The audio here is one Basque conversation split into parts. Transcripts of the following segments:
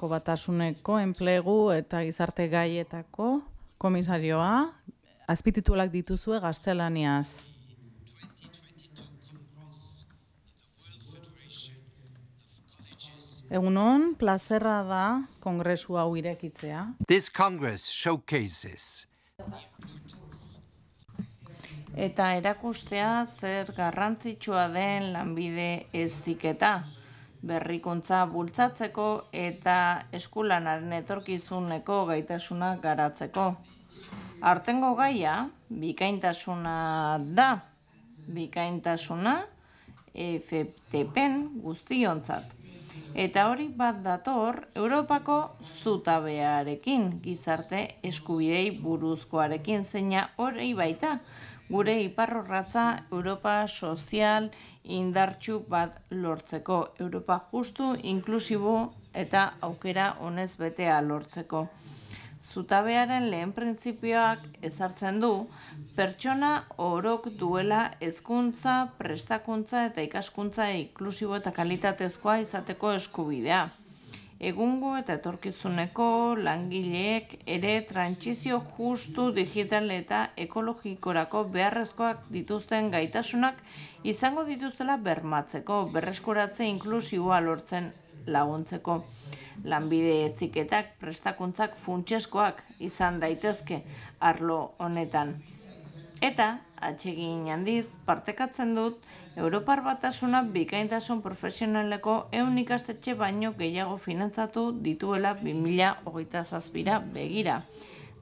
Europako batasuneko enplegu eta gizarte gaietako komisarioa azpititulak dituzue gaztelaniaz. Egunon, plazerra da kongresu hau irekitzea. Eta erakustea zer garrantzitsua den lanbide ez diketa berrikuntza bultzatzeko eta eskulanaren etorkizuneko gaitasuna garatzeko artengo gaia bikaintasuna da bikaintasuna FTPn guztiontzat Eta hori bat dator Europako zutabearekin gizarte eskubidei buruzkoarekin zeina hori baita. Gure iparrorratza Europa sozial indartxu bat lortzeko. Europa justu, inklusibo eta aukera honez betea lortzeko zutabearen lehen printzipioak ezartzen du pertsona orok duela hezkuntza, prestakuntza eta ikaskuntza inklusibo eta kalitatezkoa izateko eskubidea. Egungo eta etorkizuneko langileek ere trantsizio justu digital eta ekologikorako beharrezkoak dituzten gaitasunak izango dituztela bermatzeko berreskuratze inklusiboa lortzen laguntzeko. Lanbide ziketak prestakuntzak funtseskoak izan daitezke arlo honetan. Eta, atxegin handiz, partekatzen dut, Europar batasuna bikaintasun profesionaleko eun ikastetxe baino gehiago finantzatu dituela 2000 hogeita zazpira begira.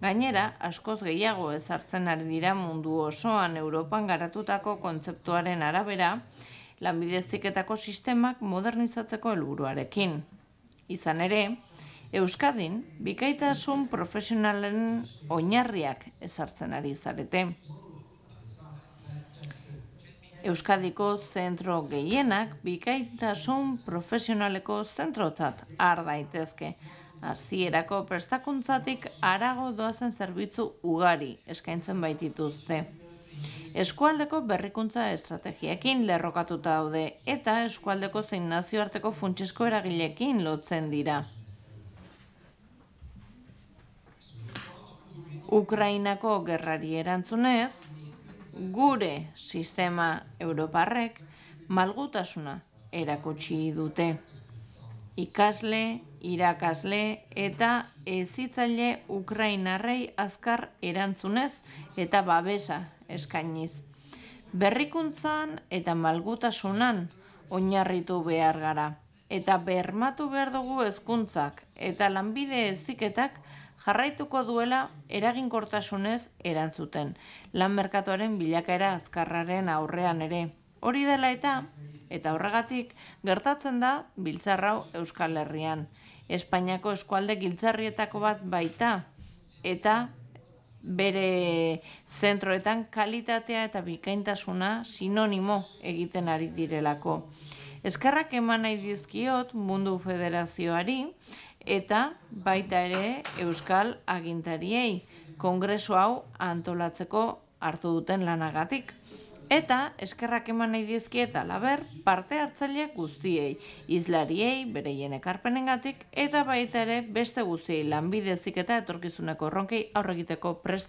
Gainera, askoz gehiago ezartzen ari dira mundu osoan Europan garatutako kontzeptuaren arabera, lanbideziketako sistemak modernizatzeko helburuarekin. Izan ere, Euskadin, bikaitasun profesionalen oinarriak ezartzen ari zarete. Euskadiko zentro gehienak bikaitasun profesionaleko zentrotzat har daitezke. Azierako prestakuntzatik arago doazen zerbitzu ugari eskaintzen baitituzte. Eskualdeko berrikuntza estrategiekin lerrokatuta daude eta eskualdeko zein nazioarteko funtsesko eragilekin lotzen dira. Ukrainako gerrari erantzunez, gure sistema europarrek malgutasuna erakutsi dute. Ikasle, irakasle eta ezitzaile Ukrainarrei azkar erantzunez eta babesa eskainiz. Berrikuntzan eta malgutasunan oinarritu behar gara. Eta bermatu behar dugu hezkuntzak eta lanbide eziketak jarraituko duela eraginkortasunez erantzuten. Lanmerkatuaren bilakaera azkarraren aurrean ere. Hori dela eta, eta horregatik, gertatzen da biltzarrau Euskal Herrian. Espainiako eskualde giltzarrietako bat baita, eta bere zentroetan kalitatea eta bikaintasuna sinonimo egiten ari direlako. Eskarrak eman nahi dizkiot mundu federazioari eta baita ere Euskal Agintariei kongreso hau antolatzeko hartu duten lanagatik. Eta eskerrak eman nahi dizki eta laber parte hartzaile guztiei, islariei bereien ekarpenengatik eta baita ere beste guztiei lanbidezik eta etorkizuneko ronkei aurregiteko prest